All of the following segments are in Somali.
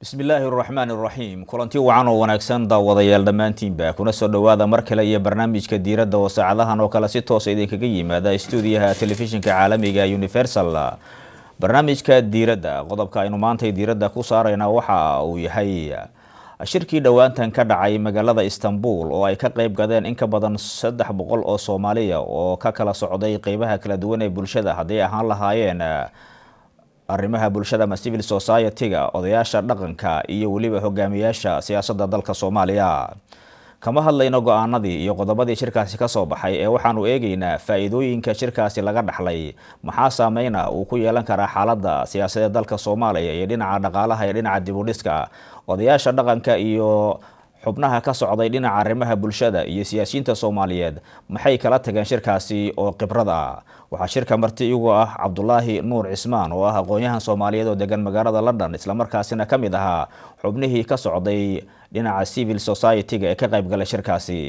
bismi illaahi araxmaan araxiim kulanti wacan oo wanaagsan daawadayaal dhammaantiinba kuna soo dhowaada mar kale iyo barnaamijka diiradda oo saacadahan oo kale si toosa idinkaga yimaada stuudiyaha telefishinka caalamiga universal barnaamijka diiradda qodobka aynu maantay diiradda ku saarayna waxa uu yahay shirkii dhowaantan ka dhacay magaalada istanbul oo ay ka qayb gadeen in ka badan saddex boqol oo soomaaliya oo ka kala socday qeybaha kala duwan ee bulshada hadday ahaan lahaayeen arrimaha bulshada ama civil society-ga odayaasha dhaqanka iyo weliba hogaamiyaasha siyaasadda dalka soomaaliya kama hadlayno go-aanadii iyo qodobadii shirkaasi ka soo baxay ee waxaanu eegaynaa faa-iidooyinka shirkaasi laga dhaxlay maxaa saameyna uu ku yeelan karaa xaaladda siyaasadeed dalka soomaaliya iyo dhinaca dhaqaalaha iyo dhinaca dibudhiska odayaasha dhaqanka iyo xubnaha ka socday dhinaca arrimaha bulshada iyo siyaasiyiinta soomaaliyeed maxay kala tageen shirkaasi oo khibrad ah waxaa shirka marti igu ah cabdulaahi nuur cismaan oo ah aqoon-yahan soomaaliyeed oo degan magaalada london islamarkaasina ka mid ahaa xubnihii ka socday dhinaca civil society-ga ee ka qayb galay shirkaasi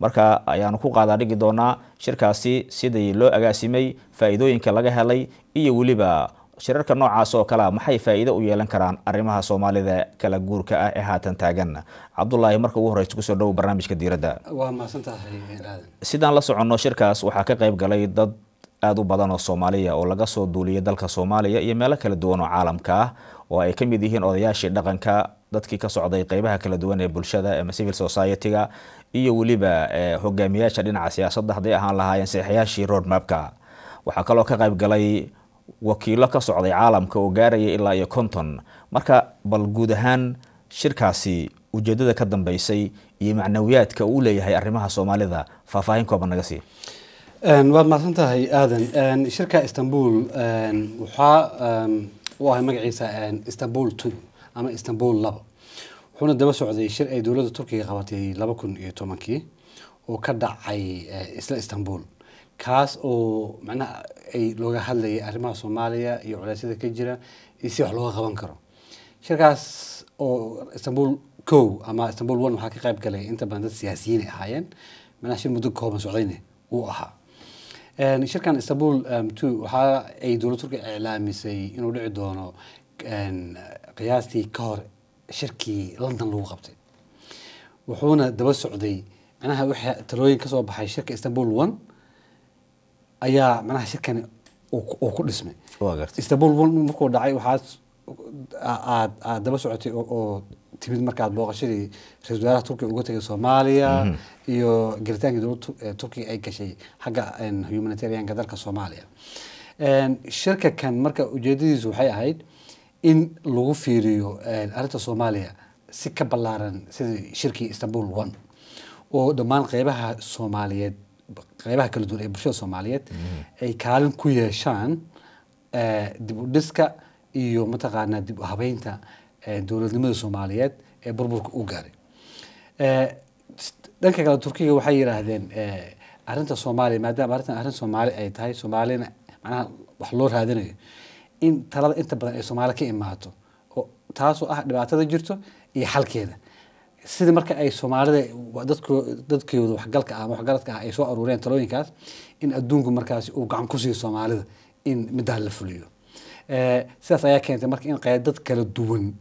marka ayaanu ku qaadaa dhigi doonaa shirkaasi sidii loo agaasimay faa'iidooyinka laga helay iyo weliba shirarka noocaas oo kale ah maxay faa'iido u yeelan karaan arrimaha soomaalida kala guurka ah ee haatan taagan cabdulaahi marka ugu horeysa kusoo dhow barnaamijka diiradda waa mahadsantahay aadan sidaan la soconno shirkaas waxaa ka qayb galay dad aada u badan oo soomaaliya oo laga soo duuliyay dalka soomaaliya iyo meelo kala duwan oo caalamka ah oo ay ka mid yihiin odayaashii dhaqanka dadkii ka socday qeybaha kala duwan ee bulshada ama civil society-ga iyo weliba hogaamiyaasha dhinaca siyaasadda hadday ahaan lahaayeen saxixyaashii roadmapka waxaa kaloo ka qayb galay wakiilo ka socday caalamka oo gaaraya ilaa iyo konton marka bal guud ahaan shirkaasi ujeedada ka dambeysay iyo macnawiyaadka uu leeyahay arrimaha soomaalida faahfaahin kooban naga sii waad mahadsan tahay aadan shirka istanbul waxaa u ahay magaciisa istanbul two ama istanbul laba wuxuuna daba socday shir ay dowladda turkiga qabatay laba kun iyo tobankii oo ka dhacay eh, isla istanbul kaas oo macnaha ay looga hadlayay arrimaha soomaaliya iyo culeysyada ka jira iyo si wax looga qaban karo shirkaas oo istanbul co ama istanbul one waxaa ka qayb galay inta badan dad siyaasiyiinay ahaayeen macnaha shir muddo kooban socdayne wuu ahaa shirkan istanbul two waxa ay dowlad turkiga iclaamisay inuu dhici doono qiyaastii ka hor shirkii london lagu qabtay wuxuuna daba socday macnaha wixii talooyin kasoo baxay shirka istanbul one ayaa manaha shirkani uu ku dhismay istanbul markuu dhacay waxaad aad aad daba socotay oo timid markaad booqashadii ra-isul wasaaraha turkiga uga tegay soomaaliya mm-hmm. iyo gelitaanka dowladda turkiga ay gashay xagga humanitarianka dalka soomaaliya shirka kan marka ujeedadiisu waxay ahayd in lagu fiiriyo arrinta soomaaliya si ka ballaaran sida shirkii istanbul one oo dhammaan qeybaha soomaaliyeed qeybaha kala duwan ee bulshada soomaaliyeed ay kaalin ku yeeshaan eh, dib u dhiska iyo mataqaanaa dib u habeynta eh, dowladnimada soomaaliyeed ee burburka u gaaray eh, dhanka kale turkiga waxay yidhaahdeen arinta soomaaliya maadaama arintan arin soomaali ay tahay soomaalina macnaha wax loo raadinayo in talada inta badan ay soomaali ka imaato oo taasoo ah dhibaatada jirto iyo xalkeeda sida marka ay soomaalida dadkooda waxgalka ah ama waxgaradka ah ay soo aruureen talooyinkaas in adduunku markaas uu gacan ku siiyo soomaalida in middahan la fuliyo eh, sidaas ayaa keentay marka in dad kala duwan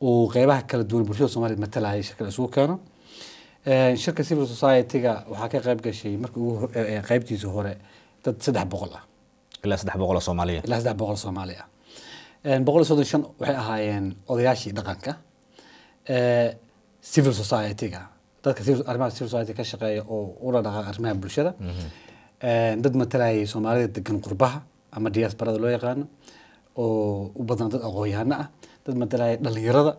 oo qeybaha kala duwan bulshada soomaliya matalaya shirka la keeno eh, shirka civil society-ga waxaa ka qeyb gashay marka ugu eh, qeybtiisa hore dad saddex boqol ah ilaa saddex boqol oo soomaaliya ilaa saddex boqol oo soomaaliya ah boqol iyo soddon shan waxay ahaayeen odayaashii dhaqanka civil society-ga dadka arrimaha civil society ka shaqeeya oo ula dhaqa arrimaha bulshada mhm. eh, dad matalayay soomaalida degan qurbaha ama diaasbarada loo yaqaano oo u badan dad aqoon-yahano ah dad matalaya dhalinyarada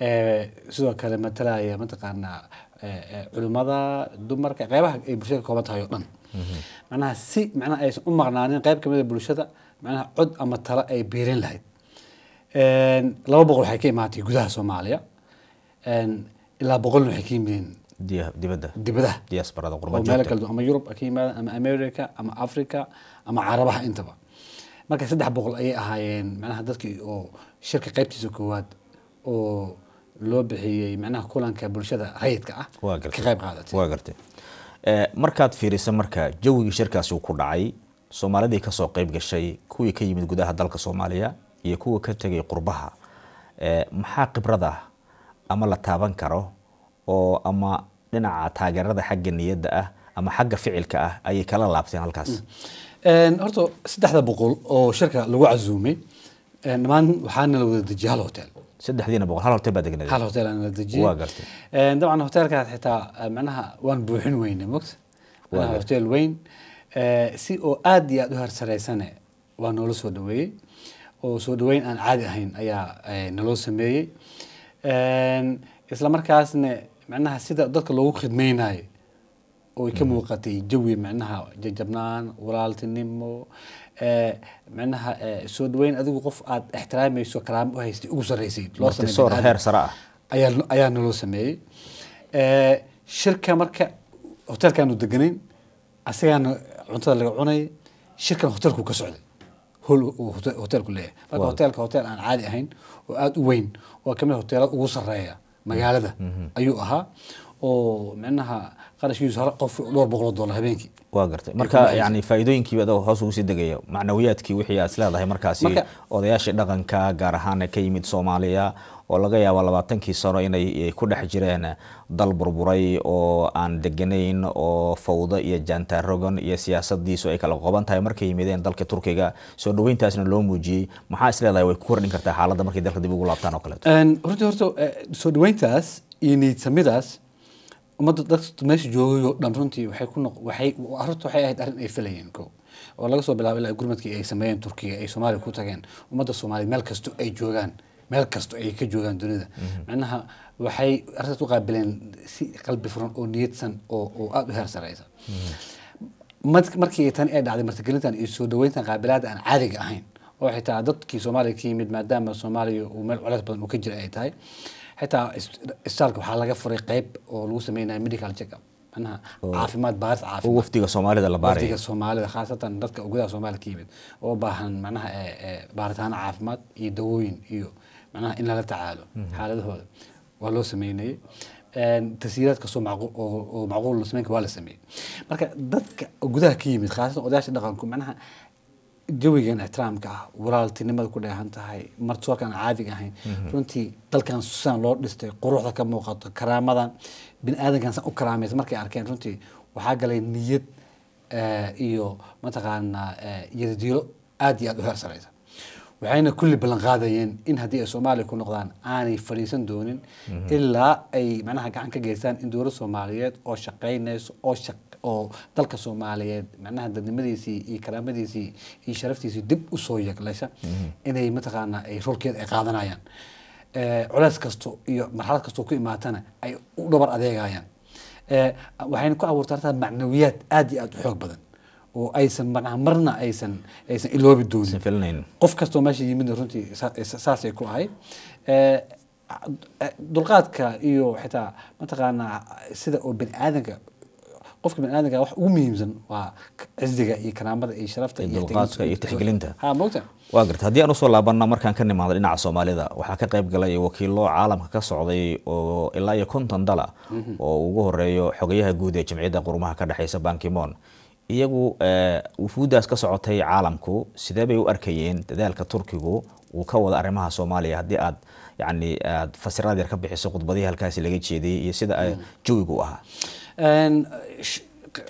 eh, sidoo kale matalaya mataqaanaa eh, culimada dumarka qeybaha ay bulshada ka kooban tahay oo dhan mhm. macnaha si macnaha aysan u maqnaanin qeyb kamid a ah bulshada macnaha cod ama talo ay biirin lahayd laba boqol waxay ka imaatay gudaha soomaaliya ilaa boqolna waxay ka yimideen dibadda dibadaha ka yimaadeen ama America ama Africa ama Carabaha intaba marka saddex boqol ayay ahaayeen macnaha dadkii oo shirka qaybtiisa koowaad oo loo bixiyey macnaha kulanka bulshada rayidka ah ka qayb qaadatay waa gartay markaad fiirisa marka jawigii shirkaasi ku dhacay soomaalidii kasoo qayb gashay kuwii ka yimid gudaha dalka soomaaliya iyo kuwa ka tegay qurbaha maxaa khibrad ama la taaban karo oo ama dhinaca taageerada xagga niyadda ah ama xagga ficilka ah ayay kala laabteen halkaas mm. horta saddexda boqol oo shirka lagu casuumay dhammaan waxaana la wada dejiyey hal hotel saddexdiina boqol hal hotel baa degnayd hal hotel aan la dejiyey dabcan hotelkaas xitaa eh, macnaha waan buuxin weyne mogta waa hotel weyn eh, si oo aad iyo aad u harsareysane waa noola soo dhaweeyey oo soo dhaweyn aan caadi ahayn ayaa eh, naloo sameeyey Ehm, isla markaasna manaha sida dadka loogu khidmeynayo oy ka hmm. muuqatay jawi manaha jajabnaan walaaltinimo eh, manaha eh, soo dhaweyn adigu qof aad ixtiraamayso karaam u haystay ugu sarreysay ah. ayaa ayaa naloo sameeyey eh, shirka marka hotelkaanu deganayn asagaana cuntada laga cunay shirkan hotelku ka socday hotelku leeyahy marka hotelka hotel aan caadi ahayn oo aada u weyn waa kamid hoteelada ugu sareeya magaalada mhm. ayuu ahaa oo micnaha qarashkiisu hal qof dhowr boqolo oo dollar habeenkii waa gartay marka yani faa'iidooyinkii ada hoos ugu sii degaya macnawiyaadkii wixii aad isleedahay markaasi odayaashii dhaqanka gaar ahaan ka yimid soomaaliya oo laga yaabo labaatankii sano inay ku dhex jireen dal burburay oo aan deganayn oo fawdo iyo jaantarogan iyo siyaasadiisu ay kala qoban tahay markay yimideen dalka turkiga soo dhaweyntaasna loo muujiyey maxaa isleedahay way ku kordhin kartaa xaalada markay dalka dib ugu laabtaan oo kaleeto runtii horta e, soo dhaweyntaas iyo niyad samidaas ummadda dadka meesha joogay oo dhan runtii waxay ku noq waxay arrintu waxay ahayd arrin ay filayeen ko oo laga soo bilaabo ilaa gurmadkii ay sameeyeen turkiga ay soomaaliya ku tageen ummadda soomaaliya meel kasto ay joogaan meel kasta ay ka joogaan dunida micnaha mhm. waxay arrintaas u qaabileen si qalbi furan oo niyadsan oo aada u heer sareysa mhm. markii tan ay dhacday martigelintan iyo soo dhaweyntan qaabilaada aan caadiga ahayn oo xitaa dadkii soomaaliya ka yimid maadaama soomaaliya uu meel culays badan uu ka jira ay tahay xitaa isbitaalka waxaa laga furay qayb oo lagu sameynaya medical checkup manaha caafimaad baaris caafimaad wafdiga soomaalida la baarayo wafdiga soomaalida khaasatan dadka gudaha soomaaliya ka yimid oo baahan manaha eh, eh, baaritaano caafimaad iyo dawooyin iyo manaha in lala tacaalo mhm. xaaladahooda waa loo sameynayey tasiiraad kastoo oo macquul la sameyn kara waa la sameeyey marka dadka gudaha ka yimid khaasatan odayaasha dhaqanku manaha jawigan ixtiraamka ah walaaltinimada ku dheehan tahay martuwarkan caadiga ahayn mhm. runtii dalkan sidan loo dhistay quruxda ka muuqato karaamadan bini aadankan san u karaamaysa markay arkeen runtii waxaa galay niyad eh, iyo mataqaanaa eh, yaradiilo aad iyo aad u heer saraysa waxayna kulli ballan qaadayeen in haddii ay soomaaliya ku noqdaan aanay fadhiisan doonin mhm. ilaa ay macnaha gacan ka geystaan in dowlad soomaaliyeed oo shaqaynayso oo oo dalka soomaaliyeed macnaha dadnimadiisii iyo karaamadiisii iyo sharaftiisii dib usoo soo mhm. inay mataqaanaa ay rolkeed ay qaadanayaan eh, culeys kasto iyo marxalad kastoo ku imaatana ay u dhabar adeegayaan eh, waxayna ku abuurtaa macnawiyaad aada iyo aada u xoog badan oo aysan maqamarna aysan aysan iloobi doonin qof kastoo meesha yimidna runtii saasay ku ahay eh, eh, dulqaadka iyo xitaa mataqaanaa sida oo bani aadanka qofka bani aadanka wax ugu muhiimsan waa cizziga iyo karaamada iyo sharafta iyo tixgelinta ha waa garta haddii aan usoo laabanna markaan ka nimaado dhinaca soomaalida waxaa ka qayb galay wakiilo caalamka ka socday oo ilaa iyo konton dala mhm. oo ugu horeeyo xogayaha guud ee jamciyadda qurumaha ka dhexeysa bankimon iyagu wufuuddaas eh, ka socotay caalamku sidee bay u arkayeen dadaalka turkigu uu ka wado arrimaha soomaaliya haddii aad yani aad fasiraad yar ka bixiso khudbadihii halkaasi laga jeediyey iyo sida eh, jawiga ahaa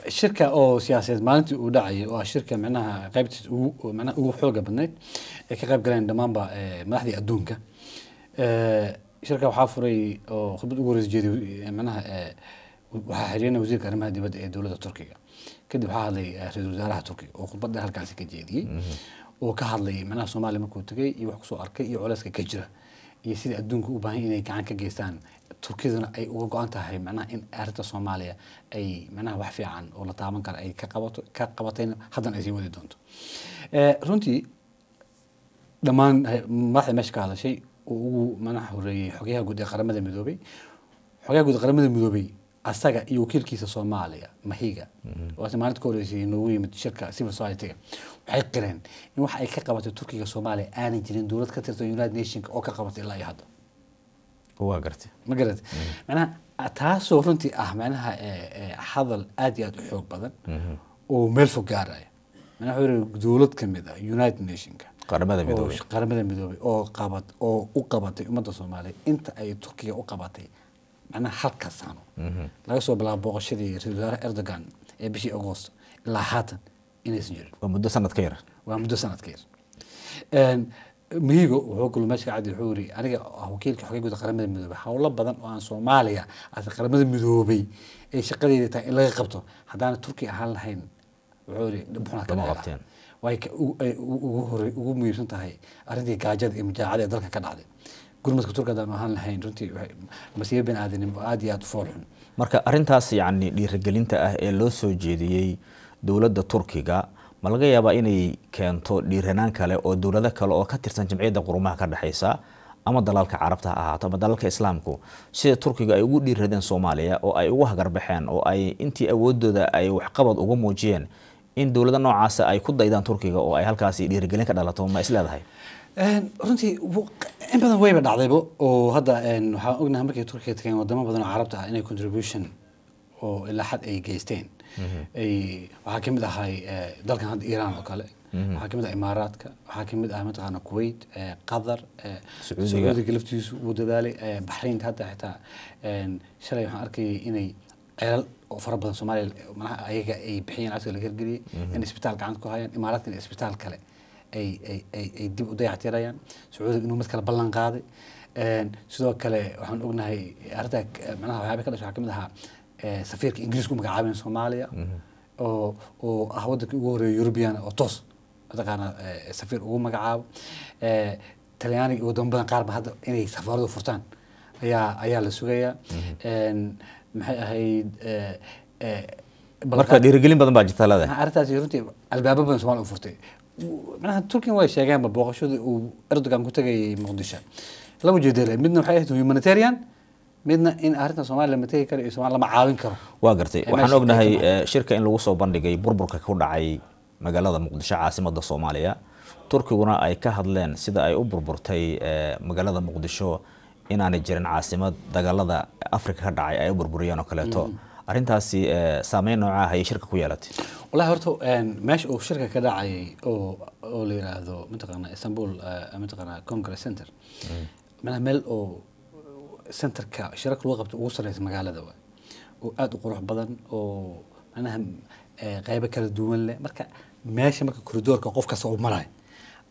shirka oo siyaasadeed maalintii uu dhacayay oo ah shirka micnaha qaybtiis ugu ugu xooga badnayd ay ka qayb galeen dhammaanba eh, madaxdii adduunka shirka waxaa furay oo khudbad ugu horreys jeeday micnaha waxaa xiriirinaya wasiirka arrimaha dibadda ee dowladda turkiga kadib waxaa hadlay eh, ra-isul wasaaraha turkiga oo khudbad dheer halkaasi ka jeediyey oo mm-hmm. ka hadlay macnaha soomaaliya markuu tegay iyo wax kusoo arkay iyo culeyska ka jira iyo sida adduunka u baahan inay gacan ka geystaan turkiyaduna ay uga go-an tahay macnaha in arrinta soomaaliya ay macnaha wax fiican oo la taaban kara ay ka qabato ka qabatayna haddana ay sii wadi doonto eh, runtii dhammaan eh, madaxda meesha ka hadashay oo ugu manaha horeeyey xogayaha guud ee qaramada midoobay xogayaha guud ee qaramada midoobay asaga iyo wakiilkiisa soomaaliya mahiga waase maalinta ka horreysay inoogu yimid shirka civil society waxay qireen in wax ay ka qabatay turkiga soomaaliya aanay jirin dowlad ka tirsan united nationka oo ka qabatay ilaa iyo hadda waa gartay ma garate macnaha taasoo runtii ah macnaha e, e, hadal aad iyo aada u xoog badan mhm. oo meel fog gaaraya macnaha wuxuu dowlad kamid a ah united nationka qaramada midoobey qaramada midoobey oo qabad oo u qabatay ummadda soomaaliya inta ay turkiga u qabatay macnaha halka saano mhm. laga soo bilaabo booqashadii ra-isul wasaare erdogan ee bishii agost ilaa haatan inaysan jirin waa muddo sanad ka yar waa muddo sanad ka yar mihigo wuxuu kulmay meesha kacadi wuxuu yiri aniga wakiilka xogay guud qaramada midoobay howlo badan oo aan soomaaliya ase qaramada midoobay ay shaqadeeda tahay in laga qabto haddaana turkiya ahaan lahayn wuxuu yiri dhibxuna kama ugu hore ugu muhiimsan tahay arrintii gaajada iyo mujaacada ee dalka ka dhacday gurmadka turkad aan ahaan lahayn runtii masiibo bini aadanimo aada iyo aada u marka arintaas yacni dhiirigelinta ah ee loo soo jeediyey dowladda turkiga ma laga yaabaa inay keento dhiiranaan kale oo dowlado kale oo ka tirsan jamciyadda qurumaha ka dhexaysa ama dalalka carabta ha ahaato ama dalalka islaamku sida turkiga ay ugu dhiirradeen soomaaliya oo ay ugu hagarbaxeen oo ay intii awoodooda ay waxqabad uga muujiyeen in dowlado noocaasa ah ay ku daydaan turkiga oo ay halkaasi dhiirigelin ka dhalato ma isleedahay runtii in badan wayba dhacdayba oo hadda waxaan ognahay markay turkiga tageen wadamo badan oo carabta ah inay contribution oo ilaa xad ay geysteen mhm. waxaa ka mid ahay eh, dalkan hadda iiraan oo kale mhm. waxaa ka mid ah imaaraadka waxaa ka ah mataqaana kuwait eh, qatar eh, sacuudiga laftiisu wuu dadaalay baxriinta hadda xitaa shalay waxaan arkayay inay ceelal oo fara badan soomaaliya manaha ayaga ay bixiyeen lacagta la gargariyey mhm. in isbitaal gacanta ku hayaan imaaraadkana isbitaal kale ay dib u dayactirayaan sacuudiga inuu mid kale ballan qaaday sidoo kale waxaan ognahay arintaa manaha waxyaaba ka dhasha waxaa kamid ahaa safiirka ingiriiska u magacaaben soomaaliya mhm. oo oo ah waddankii ugu horeeya eurubian oo toos mataqaana safiir ugu magacaabo talyaaniga iyo wadamo badan qaarba hadda inay safaaradu furtaan ayaa ayaa la sugayaa mhm. maxay ahayd marka dhiirigelin badan baa jirta leedahay arrintaasi runtii albaabo badan soomaaliya u furtay manaha turkian way sheegeenba booqashada uu erdogan ku tagayay muqdisho laba jeedale midna waxay ahayd humanitarian midna in arrinta soomaliya lama tegi karo iyo somalia lama caawin karo waa gartay waxaan ognahay shirka in lagu soo bandhigay burburka ku dhacay magaalada muqdisho caasimada soomaaliya turkiguna ay ka hadleen sida ay u burburtay magaalada muqdisho inaanay jirin caasimad dagaalada afrika ka dhacay ay u burburiyeen oo kaleeto mm -hmm arintaasi eh, saameyn noocaa ah ayay shirka ku yeelatay wallahi horta eh, meesha uu shirka ka dhacay oo la yiraahdo mataqaana istanbul eh, mataqaana congress center manaa mm. meel oo centerka shirarka lagu qabto ugu sarreysa magaalada waay oo aada u qurux badan oo manaha qeybo kala duwan leh marka meesha marka corridoorka qof kasta uu marayo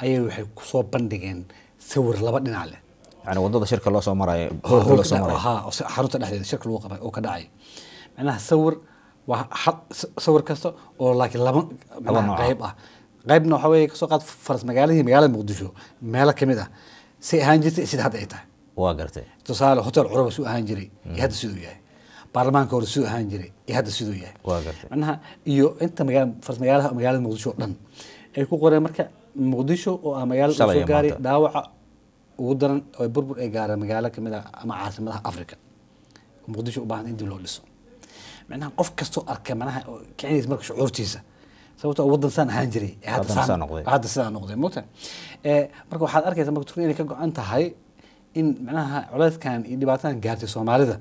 ayay waxay kusoo bandhigeen sawir laba dhinac leh yani wadada shirka loo soo marayo xarunta dhexdeeda shirka lagu qabay oo ka dhacay manaha sawir waa sawir kasta oo laakiin laba manaha qayb ah qaybna waxa weye kasoo qaad faras magaalihii magaalada muqdisho meelo kamid ah say ahaan jirtay sida hadda ay tahay waa gartay tusaale hotel curaba suu ahaan jiray iyo mm-hmm. hadda siduu yahay baarlamaanka hore suu ahaan jiray iyo hadda siduu yahay waa gartay manaha iyo inta magaa faras magaalaha magaalada muqdisho oo dhan ay ku qoreen marka muqdisho oo ah magaalada soo gaaray dhaawaca ugu daran oo burbur ay gaareen magaalo kamid ah ama caasimadaha africa muqdisho u baahan in dib loo dhiso micnaha qof kastoo arka manaha kicinaysa marka shucuurtiisa sababtoo ah waddan saan ahaan jiray hadda sidaa noqday mota marka waxaad arkaysa marka turkiya inay ka go-an tahay in micnaha colayskan iyo dhibaatadan gaartay soomaalida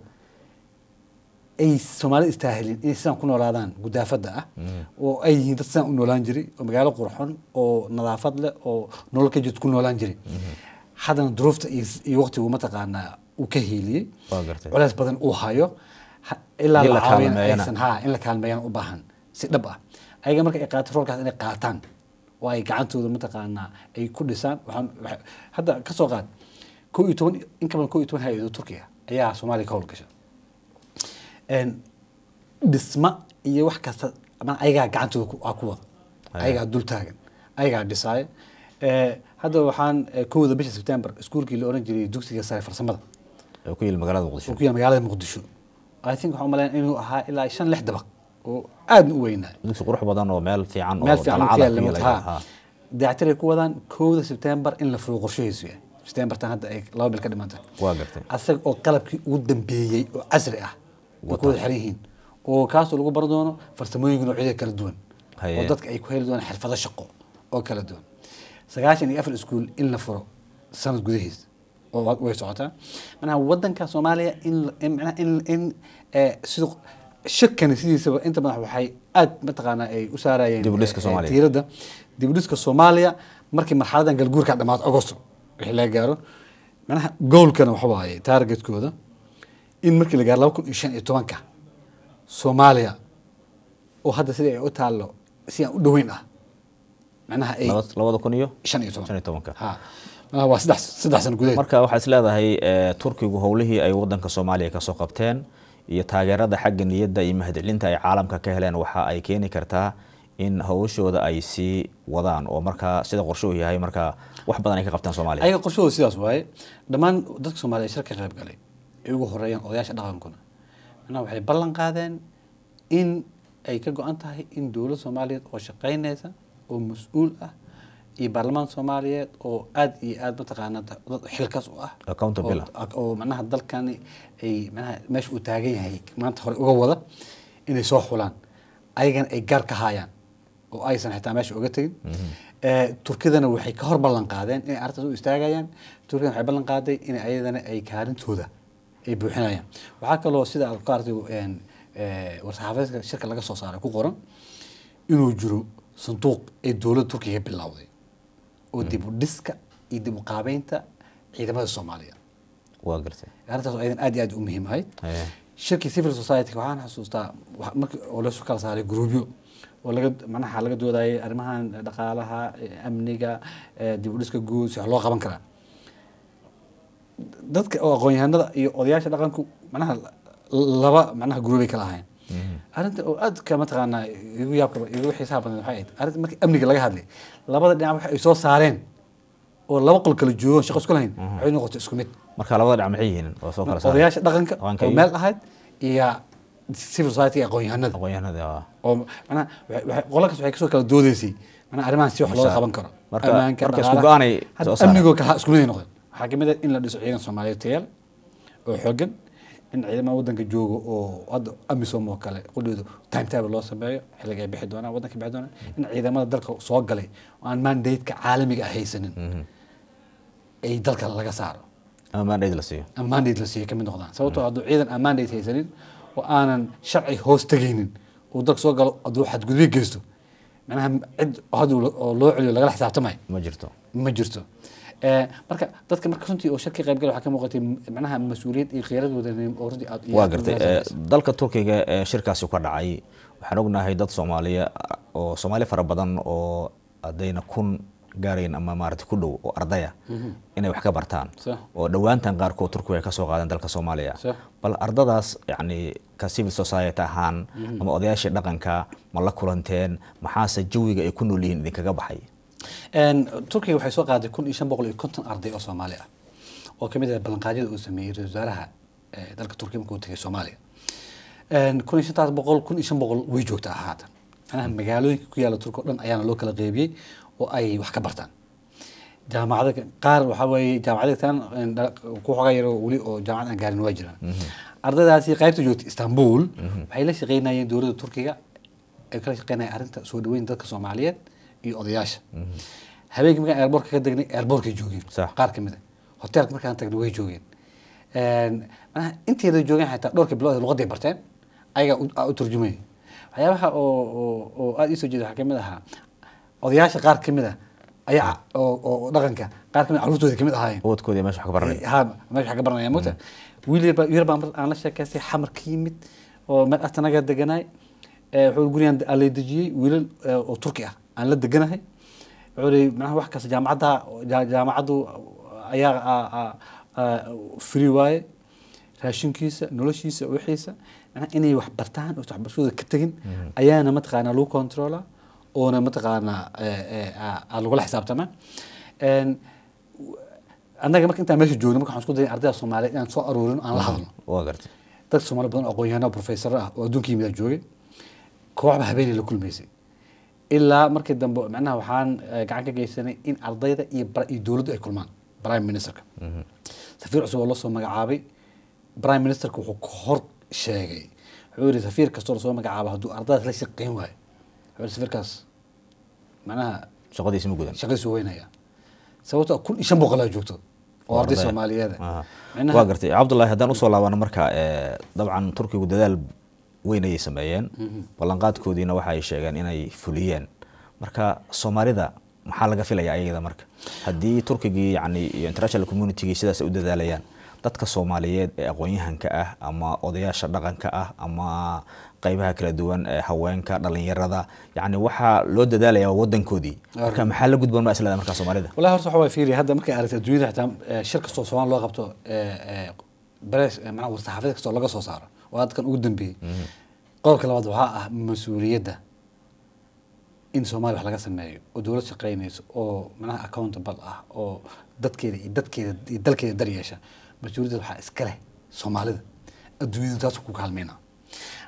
ay soomaalida istaahilin inay sidaan ku noolaadaan gudaafada ah mm. oo ay yihiin dad sidaan u noolaan jiray oo magaalo qurxon oo nadaafad leh oo nolol ka jirta ku noolaan jiray mm-hmm. haddana duruufta iyo waqtigu mataqaanaa uu ka hiiliyey colays badan uu hayo ilaa la aysan ha in la kaalmeeyaan u baahan si dhab ah ayaga marka ay qaato roolkaas inay qaataan oo ay gacantooda mataqaanaa ay ku dhisaan waxaan hadda ka soo qaad kow iyo toban in ka badan kow iyo toban hay-ado turkiya ayaa soomaaliya ka howlgasha dhisma iyo wax kasta ama ayagaa gacantooda aa ku wada ayagaa dul ayagaa dhisaaya hadda waxaan kowda bisha sebtembar iskuulkii la oran jiray dugsiga sare farsamada ku yil magaalada muqdisho ku yil magaalada muqdisho i think waxaan umaleyn inuu ahaa ilaa shan lix dabaq oo aadna u weynaa dugsi qurux badan oo meel fiican meel fiican dayactiray ku wadaan kowda sebtembar in la furo qorshahiisu yahay sebtembartan hadda ay laba bil ka dhiman waa gartay asaga oo qalabkii ugu dambeeyey oo casri ah ay ku xiran yihiin oo kaasoo lagu bar doono farsamooyinka noocyada kala duwan oo dadka ay ku heli doonaan xirfado shaqo oo kala duwan sagaashan iyo afar iskuul in la furo sanad gudahiisa oo way socotaa manaha wadanka soomaaliya in si shakani sidiisaba inta madax waxay aada mataqaanaa ay u saarayeen tiirada soomaaliya markii marxaladan galguurka dhamaad agosto wixii laga gaaro manaha goolkana waxa waaye taargetkooda in markii la gaaro laba kun iyo shan iyo tobanka soomaaliya oo hadda sidii ay u taallo si aan u dhoweyn ah manaha ay labada kun iyo shan iyo tobanka Ah, waa saddex san gudaheed marka waxaa is leedahay eh, turkigu howlihii ay wadanka soomaaliya kasoo qabteen iyo taageerada xagga niyadda iyo mahadcelinta ay caalamka ka heleen waxa ay keeni kartaa in hawshooda ay sii wadaan oo markaa sida qorshuhu yahay markaa wax badan ay ka qabtaan soomaliya ayaga qorshahooda sidaas waaye dhammaan dadka soomaliya ay shar qayb galay ay ugu horeeyaan odayaasha dhaqankuna manaa waxay ballan qaadeen in ay ka go-an tahay in dowladda soomaaliyeed oo shaqaynaysa oo mas-uul ah iyo baarlamaan soomaaliyeed oo aada iyo aad mataqaanaa dad xilkas u ah, ah. oo manaha dalkani ay manaha meesha uu taagan yahay maanta hore uga wada inay soo xulaan ayagana ay gaar ka haayaan oo aysan xitaa meesha uga tegin mhm. eh, turkidana waxay ka hor ballan qaadeen inay arrintaas u istaagayaan turkida waxay ballan qaaday in ayadana ay kaalintooda ay buuxinayaan waxaa kaloo sida aad ka artay eh, war-saxaafadeedka shirka laga soo saaray ku qoran inuu jiro sanduuq ay dowladda turkiga bilowday oo dib u dhiska iyo dib u qaabeynta ciidamada soomaaliya arintaas gartay arrintaas oo idan aad iyo aad u muhiim ahayd shirkii civil society waxaan xasuustaa oo laysu kala saaray gruubyo oo laga macnaha laga doodayay arrimahan dhaqaalaha amniga dib u dhiska guud si wax loo qaban karaa dadka oo aqoon yahanada iyo odayaasha dhaqanku macnaha laba macnaha gruubay kala ahayn arinta oo aad ka mataqaanaa igu yaabka igu xiisaha badan waxay ahayd arrinta markii amniga laga hadlay labada dhinac wax ay soo saareen oo laba qol kala joogo shaqo isku lahayn mhm. waxay noqotay isku mid marka labada dhinac maxay yihiin oo soo kala odayaasha dhaqanka oo meel ahayd iyo civil society aqoon-yahanada aqoon-yahanada oo macnaha waxay kasoo kala doodeysay macnaha arrimahan si wax looga qaban karo ammaanka dhaqaalaha amnigoo kala isku mid ay noqdeen waxaa kamid ah in la dhiso ciidan soomaaliyeed tayaal oo xoogan nin ciidamada wadanka joogo oo hadda amisom oo kale quldooda timetable loo sameeyo xilliga bixi doonaan wadanka bixi doonaan in ciidamada dalka soo galay oo aan mandate-ka caalamiga ah haysanin mm-hmm. ay dalka laga saaro ama mandate la siiyo ama mandate kamid noqdaan sababtoo ah hadduu ciidan aan haysanin oo aanan sharci hoos tegaynin uu dalka soo galo hadduu xadgudbi geysto macnaha cid hadda oo loo celiyo lagala xisaabtamayo ma jirto ma jirto Eh, marka dadka marka runtii oo shar ka qayb gal waxaa ka muuqatay macnaha mas-uuliyad iyo khiirad wadanin oo runtii aad waa gartay eh, dalka turkiga ee eh, shirkaasi ka dhacay waxaan ognahay dad soomaaliya oo soomaali fara badan oo haddayna kun gaarayn ama maarata ku dhow oo ardaya mhm. inay wax ka bartaan oo dhowaantan qaarkood turkiga ay kasoo qaadeen dalka soomaaliya bal ardadaas yacni ka civil society ahaan mhm. ama odayaashii dhaqanka ma la kulanteen maxaase jawiga ay ku nool yihiin idinkaga baxay turkiga waxay soo qaaday kun iyo shan boqol iyo konton arday oo soomaali ah oo kamid ah ballanqaadyada uu sameeyey ra-isul wasaaraha dalka turkiya markuu tegay soomaaliya kun iyo shantaas boqol kun iyo shan boqol way joogta ah manaha magaalooyinka ku yaala turki o dhan ayaana loo kala qeybiyey oo ay wax ka bartaan jaamacada qaar waxaa weeye jaamacadatan ku xogaa yaro weli oo jaamacad aan gaarin waa jiraan mhm. ardaydaasi qaybta joogtay istanbul mhm. waxay la shaqeynayeen dowladda turkiga ay kala shaqeynayeen arrinta soo dhaweyn dadka soomaaliyeed iyo odayaasha habeenkii markaan eerboorka ka degnay eerboorkay joogeen qaar ka mid a hoteelka markaan tagnay way joogeen manaha inteeda joogeen xataa dhowrka bilood luqadday barteen ayagaa u turjumay waxyaabaha oo oo aada ii soo jeeda waxaa kamid ahaa odayaasha qaar kamid ah ayaa hmm. oo dhaqanka qaar kamid carruurtooda kamid ahaayeen ubadkooda meesha wax ka baranaya eh, ha meesha wax ka baranaya moogta hmm. ah. wiil yar baa yar baa aan la sheekaystay xamar ka yimid oo meel atanaga deganaay eh, wuxuu gurigaan aa dejiyey wiilal eh, oo turki ah aan la deganahay wuxuu manaha wax kasta jaamacadda jaamacaddu ayaa fri waaye raashinkiisa noloshiisa wixiisa manaha inay wax bartaan oo waxbarashadooda ka tegin mm-hmm. ayaana mataqaanaa lagu controla oona mataqaanaa e, e, lagula xisaabtama annaga marka intaan meesha joogno marka waxaan isku dayay ardayda Soomaaliyeed inaan soo aruurino aan la mm-hmm. hadlo dad Soomaali badan oo aqoon professor ah oo adduunka yimid joogay kooxba habeenay la kulmaysay ilaa markii dambe manaha waxaan eh, gacan ka geysanay in ardayda iyo dowladdu ay kulmaan prime ministerka mhm. safiir cusub oo loo soo magacaabay prime ministerka wuxuu ka hor sheegay wuxuu yidhi safiir kastoo lasoo magacaabo hadduu ardaydaas la shaqeyn waayo wuxuu yidhi safiirkaas manaha shaqadiisa ma gudan shaqadiisa weynaya sababtoo ah kun iyo shan boqol joogto oo arday soomaaliyeed gartay cabdullaahi haddaan usoo laabano marka eh, dabcan turkigu dadaal weyn ayay sameeyeen mm-hmm. ballanqaadkoodiina waxa ay sheegeen inay fuliyeen marka soomaalida maxaa laga filayaa ayada marka haddii turkigii yani international communitygii sidaas u dadaalayaan dadka soomaaliyeed ee aqoonyahanka ah ama odayaasha dhaqanka ah ama qeybaha kala duwan ee haweenka dhalinyarada yani waxaa loo dadaalaya wadankoodii marka maxaa la gudban baa islada marka soomaalida wallahi horta waxaa fiiri hadda markay aragta duniyada xitaa eh, shir kastoo soomaali loo qabto eh, eh, bere manaha warsaxaafiya kastoo laga soo saaro waa dadkan ugu dambeeyey qodobka labaad waxaa ah mas-uuliyadda in soomaaliya wax laga sameeyo oo dowlad shaqaynayso oo macnaha accountable ah oo dadkeeda iyo dadkeeda iyo dalkeeda daryeesha mas-uuliyadda waxaa iska leh soomaalida adduunyada taasu ku kaalmeynaa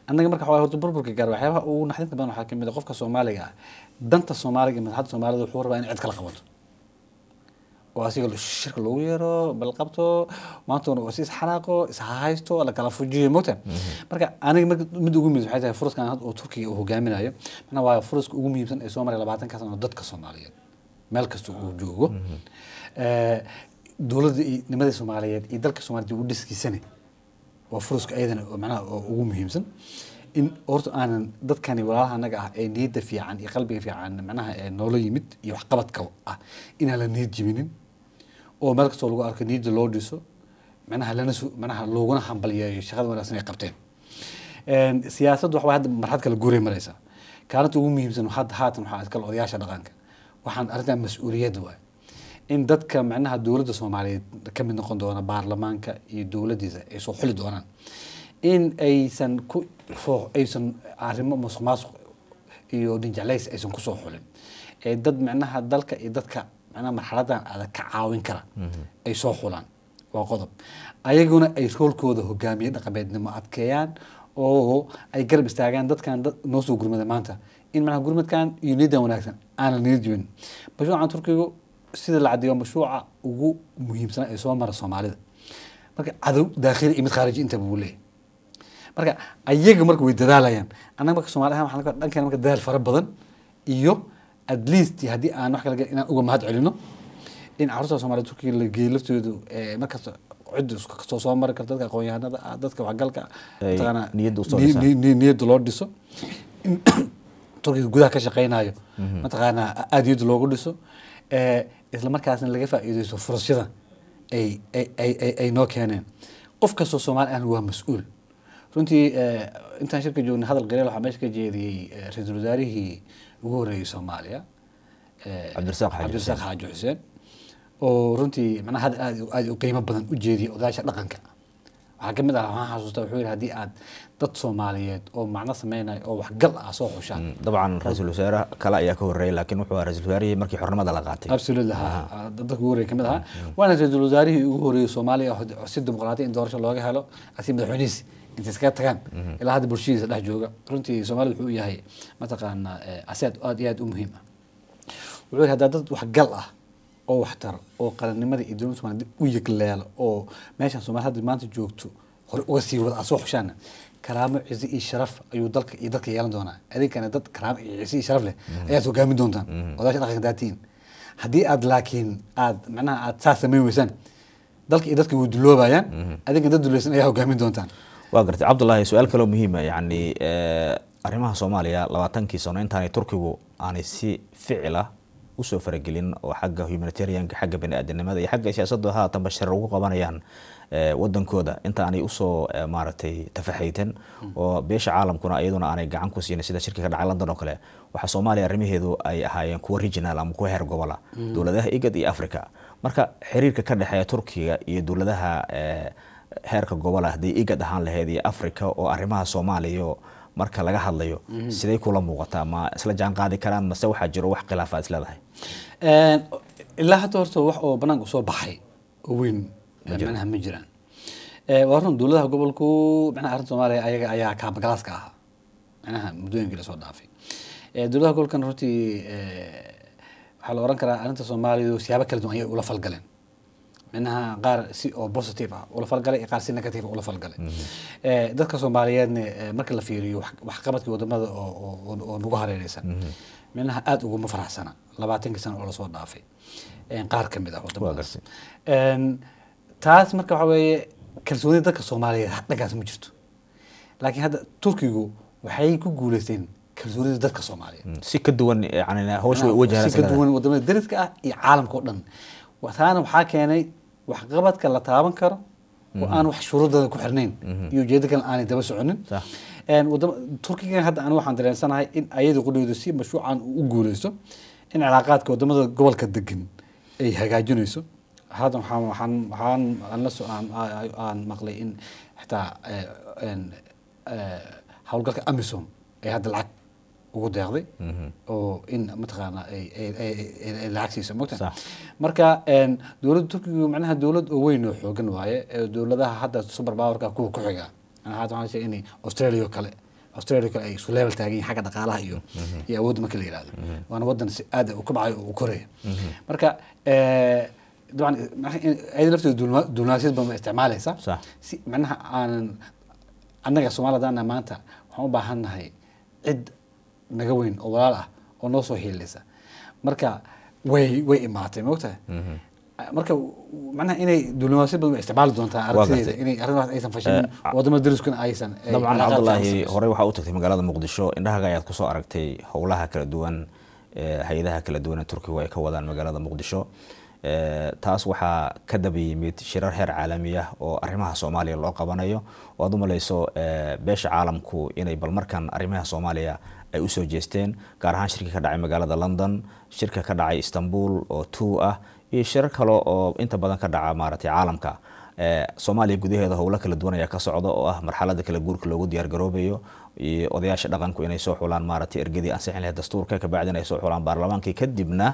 annaga marka waxaa horta burburka gaar waxyaabaha ugu naxdinta badan waxaa kamid ah qofka soomaaliga ah danta soomaaliga iyo madaxda soomaalida wuxuu rabaa in cid kala qabato oo logu shirka loogu yeero balqabto maantana is xanaaqo ishahaysto lakala fujiyo mogta mhm. marka aniga mid ugu mid waxay tahay furaskan had oo turkiga uu hogaaminayo mana waa furaska ugu muhiimsan ee soo labaatan ka sano dadka soomaaliyeed meel kasta uu joogo mhm. eh, dowladda iyo soomaaliyeed iyo dalka soomaaliyed ugu dhiskiisane waa furaska ayadana macnaha oo ugu muhiimsan in horta aanan dadkani walaalaha anaga ah ee niyadda fiican iyo qalbiga fiican macnaha noola yimid iyo waxqabadka ah inaan la niyad jiminin oo meel kastoo lagu arko niyadda loo dhiso manaha lana manaha looguna hambalyeeyo shaqada wanaagsan ay qabteen siyaasaddu waxbaa hadda marxad kale guuray maraysaa kaalinta ugu muhiimsan hadda haatan waxaa iskale odayaasha dhaqanka waxaan arrintaa mas-uuliyadda waay in dadka micnaha dowladda soomaaliyeed ka mid noqon doona baarlamaanka iyo dowladdiisa ay soo xuli doonaan in aysan ku soo aysan arrimo musuq maasuq iyo dhinjeclays aysan kusoo xulin ee dad micnaha dalka iyo dadka manaa marxaladan adag ka caawin kara mm-hmm. ay soo xulaan waa qodob ayaguna ay roolkooda hogaamiye dhaqameednimo adkeeyaan oo ay garab istaagaan dadkan dad noo soo gurmada maanta in manaa gurmadkan iyo niyadan wanaagsan aan la niyad mashruucan turkigu sida la caddeeyo mashruuca ugu muhiimsanaa ee soo mara soomaalida marka cadow daakhili iyo mid khaariji intaba wuu leeyahy marka ayaga marka way dadaalayaan annaga marka soomali ahaan waxaan dhankeena marka dadaal fara badan iyo at least haddii aan wax kala inaan uga mahad celino in carruurta somaaliye turkiga la geeyey laftoodu eh, markasta ciddu soo soo mari karto dadka aqoon-yahanada ah dadka waxgalka niyadda loo dhiso in turkiga gudaha ka shaqeynayo mataqaanaa mhm. aada niyadda loogu dhiso eh, isla laga faa'iideysto furasyada ay noo keeneen qof kastoo soomaali ahna waa mas-uul runtii eh, intaan shirka joognay hadal qaliil waxaa meesha ka jeediyey ra-iisul wasaarihii ugu horeeyay soomaaliya cabdirasaaq e, xaaji xuseen oo runtii manaha hadda aad aad u qiimo badan u jeediyay odaasha dhaqanka waxaa kamid ah waxaan xasuusta wuxuu yidhi haddii aad dad soomaaliyeed oo macno sameynaya oo waxgal ah soo xushaan mm, dabcan ra-iisul wasaare kale ayaa ka horreeyay laakiin wuxuu ahaa ra-iisul wasaarihii markii xornimada la qaatay absoluut ha dadka ugu horreeya kamid ahaa waana ra-iisul wasaarihii ugu horreeyay soomaaliya si dimuqraadiya in doorasho looga helo asi madaxweynihiisi intay iskaga tagaan mhm. ilaa hadda bulshadiisa dhex jooga runtii soomaliya wuxuu yahay mataqaanaa eh, asead aad iyo aad u muhiim ah wuxuu hadaa dad waxgal ah oo waxtar oo qaranimada iyo dowlada somaliya dib u yigleelo oo meeshan somalia hadda maanta joogto hore uga sii wada aad xushaana karaamo ciise iyo sharaf ayuu dalka iyo dalka yeelan doonaa adinkana dad karaamo iyo ciise iyo sharaf leh mhm. ayaad hoggaamin doontaan mhm. odaasha dhaqanka daatiin haddii aad laakiin aad macnaha aad saas samayn weysaan dalka iyo dadka wuu dulloobayaan adinkana dad dulaysan ayaa hoggaamin doontaan wa gartay cabdullaahi su-aal kaloo muhiima ah, yani eh, arrimaha soomaaliya labaatankii sano intaanay turkigu aanay si ficila usoo faragelin oo xagga humanitarianka xagga baniaadanimada iyo xagga siyaasadu haatanba sharar ugu qabanayaan eh, wadankooda inta aanay usoo eh, maaragtay tafaxayten oo beesha caalamkuna iyaduna aanay gacan ku siinin sida shirkiga dhacay london oo kale waxaa soomaaliya arrimaheedu ay ahaayeen kuwo regional ama kuwa heer gobola mm. dowladaha igad iyo africa marka xiriirka ka dhexeeya turkiga iyo dowladaha heerka gobol ah hadday igad ahaan laheyd iyo africa oo arimaha soomaaliya marka laga hadlayo mhm. siday kula muuqataa ma isla jaan karaan mase waxaa jiro wax khilaafa is leedahay ilaa hadda horta wax oo banaanka usoo baxay oo weyn manaha ma jiraan waa run dowladaha gobolku manaha arrinta soomaaliya ayaga ayaa kaabagalaska ahaa manaha muddooyinkii lasoo dhaafay dowladaha gobolkan runtii waxaa la oran karaa arrinta soomaaliya siyaabo kala duwan ayay ula falgaleen micnaha qaar si oo positive ah ula falgalay iyo qaar si negative ah ula falgalay mhm. eh, dadka soomaaliyeedna eh, marka la fiiriyo waxqabadkii wadamada oo nagu hareereysan micnaha mhm. aada uguma faraxsana labaatankii sano oo lasoo dhaafay eh, qaar ka mid ah wadamadaas taas marka waxa weeye kalsoonida dadka soomaaliyeed dhaggaas ma jirto laakiin hadda turkigu waxay ku guuleysteen kalsoonida dadka soomaaliyeed si mm, ka si ka duwan wadamada dariska ah iyo caalamka oo dhan taana waxaa keenay waxqabadka la taaban karo oo mhm. aan wax shuruudada ku xirnayn mhm. iyo ujeeddo kale aanay daba soconin turkiga hadda an waxaan dareensanahay in ayada qudhooda si mashruucan u guuleyso in cilaaqaadka wadamada gobolka degan ay hagaajinayso hadda waxaan maqlay in xitaa eh, eh, howlgalka amisom ay hadda lacag ugu deeqday mhm. oo in mataqaanaa ay lacagtiisa mogta marka dowladda turkigu macnaha dowlad oo weyn oo xoogan waaye dowladaha hadda suber powerka kuwa ku xiga aa in australia kale australia kale ay isku level taagan yihin xagga dhaqaalaha iyo mhm. iyo awoodda marka la yihahdo mhm. waana wadan si aad u kabcay oo u koraya marka dabcan lafteeda duunaasiyad badan isticmaalaysa si macnaha aanan annaga soomaalida maanta waxaan u baahan nahay cid naga weyn oo walaal ah oo noo soo hiilaysa marka way way imaatay maogtahay mm-hmm. marka manaha inay diblomaasiyad badan isticmaali doontaa aragtideeda inay arrimaas aysan fashilin eh, ah. wadamada dariskuna aysan eh, dabcan cabdullaahi horey waxaa u tagtay magaalada muqdisho indhahaga ayaad kusoo aragtay howlaha kala duwan eh, hay-adaha kala duwan turkigu ay ka wadaan magaalada muqdisho taas waxaa ka daba yimid shirar heer caalami ah oo arrimaha soomaaliya loo qabanayo oo aad u malayso beesha caalamku inay balmarkan markan arrimaha soomaaliya ay usoo jeesteen gaar ahaan shirka ka dhacay magaalada london shirka ka dhacay istanbul oo two ah iyo shirar kale oo inta badan ka dhaca maaragtay caalamka eh, soomaaliya gudaheeda howlo kala duwan ayaa ka socda oo ah marxalada kala guurka loogu diyaargaroobayo iyo odayaasha dhaqanku inay soo xulaan maaragtay ergadii ansixin lahayd dastuurka kabacdin ay soo xulaan baarlamaankii kadibna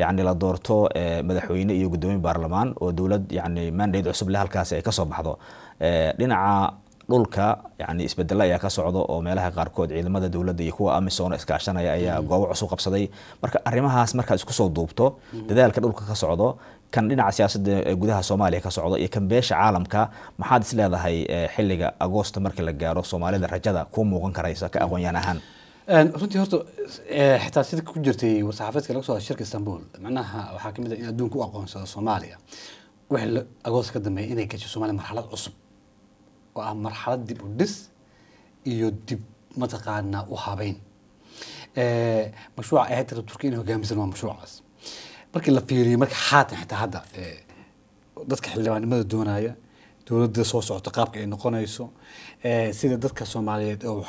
yacni la doorto eh, madaxweyne iyo guddoomiye baarlamaan oo dowlad yacni mandate cusub leh halkaasi ay ka baxdo eh, dhinaca dhulka yani isbedelo ayaa ka socda oo meelaha qaarkood ciidamada dowladda iyo kuwa amison iskaashanaya ayaa mm. goobo cusub qabsaday marka arrimahaas markaa isku soo duubto dadaalka dhulka ka socdo kan dhinaca siyaasadda gudaha soomaaliya ka socdo iyo kan beesha caalamka maxaad is leedahay eh, xilliga agoosta marka la gaaro soomaalida rajada ku muuqan karaysa ka aqoonyahan ahaan runtii horta eh, xitaa sida ku jirtay war-saxaafaedka laga soo hada shirka istanbul macnaha waxaa kamid ah in adduunka u aqoonsado soomaaliya wixii agoosta ka dambeeya inay gasho soomaaliya marxalad cusub oo ah marxalad dib u dhis iyo dib mataqaanaa u habeyn mashruuca ay had tarab turkiya inay hogaamisan waa mashruucaas markii la fiiriyo marka haatan xitaa hadda dadka xildhibaannimada doonaya dowladda soo socoto qaabka ay noqonayso sida dadka soomaaliyeed oo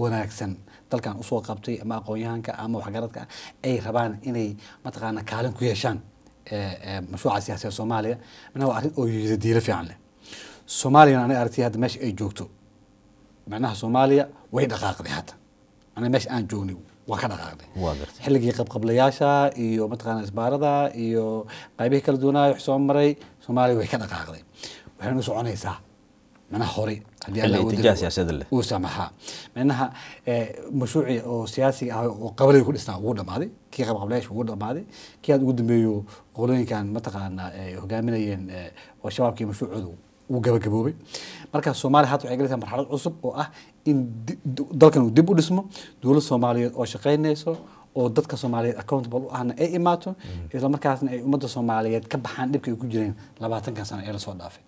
wanaagsan dalkan usoo qabtay ama aqoonyahanka ama waxgaradka ay rabaan inay mataqaana kaalin ku yeeshaan mashruuca siyaasadda soomaaliya mana waa arrin oo yiidadiilo fiican leh soomaaliyana ana aragtay hadda meesha ay joogto macnaha soomaaliya way dhaqaaqday hadda ana meesha aan joognay waa ka dhaqaaqday xilligii qabqablayaasha iyo mataqaana isbaarada iyo qaybihii kala duwanaayo wax soo maray soomaaliya way ka dhaqaaqday waxayna u soconaysaa macnaha horey haddii samaxaa macnaha eh, mashruuci oo siyaasiga ah oo qabalay ku dhisnaa ugu dhamaaday kii qabqablayaasha ugu dhamaaday kii aad ugu dambeeyo qolooyinkan mataqaana ay eh, hogaaminayeen oo eh, shabaabkii mashruucoodu wuu gabagaboobay marka soomaaliya hadda waxay galaysaa marxalad cusub oo ah in dalkan uu dib u dhismo dowlad soomaaliyeed oo shaqaynayso oo dadka soomaaliyeed accountable u ahna ay imaato mm. isla markaasna ay ummadda soomaaliyeed ka baxaan dhibka ay ku jireen labaatankan sano ee lasoo dhaafay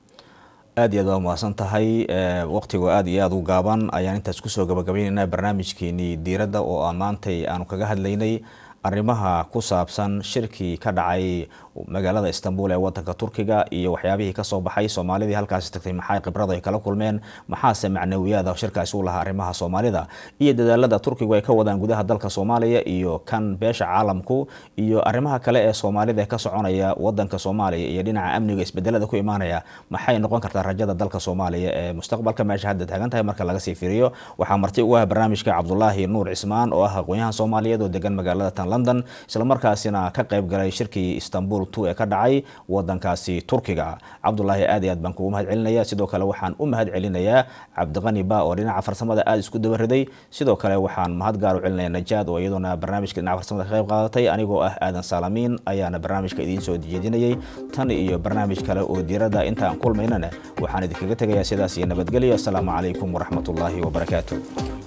aad iyo aad waa mahadsan tahay eh, waqtigu aad iyo aad u gaaban ayaan intaas kusoo gabagabaynaynaa barnaamijkeenii diiradda oo ah maantay aanu kaga hadlaynay arrimaha ku saabsan shirkii ka dhacay magaalada istanbul ee wadanka turkiga iyo waxyaabihii kasoo baxay soomaalidii halkaasi tagtay maxay khibrada ay kala kulmeen maxaase macnawiyaada shirkaasi u lahaa arrimaha soomaalida iyo dadaalada turkigu ay ka wadaan gudaha dalka soomaaliya iyo kan beesha caalamku iyo arrimaha kale ee soomaalida ka soconaya wadanka soomaaliya iyo dhinaca amniga isbedelada ku imaanaya maxay noqon kartaa rajada dalka soomaaliya ee mustaqbalka meesha hadda taagan tahay marka laga sii fiiriyo waxaa marti u ah barnaamijka cabdulaahi nuur cismaan oo ah aqoon-yahan soomaaliyeed oo degan magaalada tan london islamarkaasina ka qayb galay shirkii istanbul urtu ee ka dhacay wadankaasi turkiga cabdulaahi aad iyo aad baan kugu mahadcelinayaa sidoo kale waxaan u mahad celinayaa cabdiqani ba oo dhinaca farsamada aada isku dabariday sidoo kale waxaan mahadgaar u celinayaa najaad oo iyadoona barnaamijka dhinaca farsamada ka qayb qaadatay anigoo ah aadan saalamiin ayaana barnaamijka idiin soo jeedinayay tan iyo barnaamij kale oo diirada intaan kulmaynana waxaan idinkaga tegayaa sidaas iyo nabadgelyo asalaamu calaykum waraxmatullaahi wabarakaatu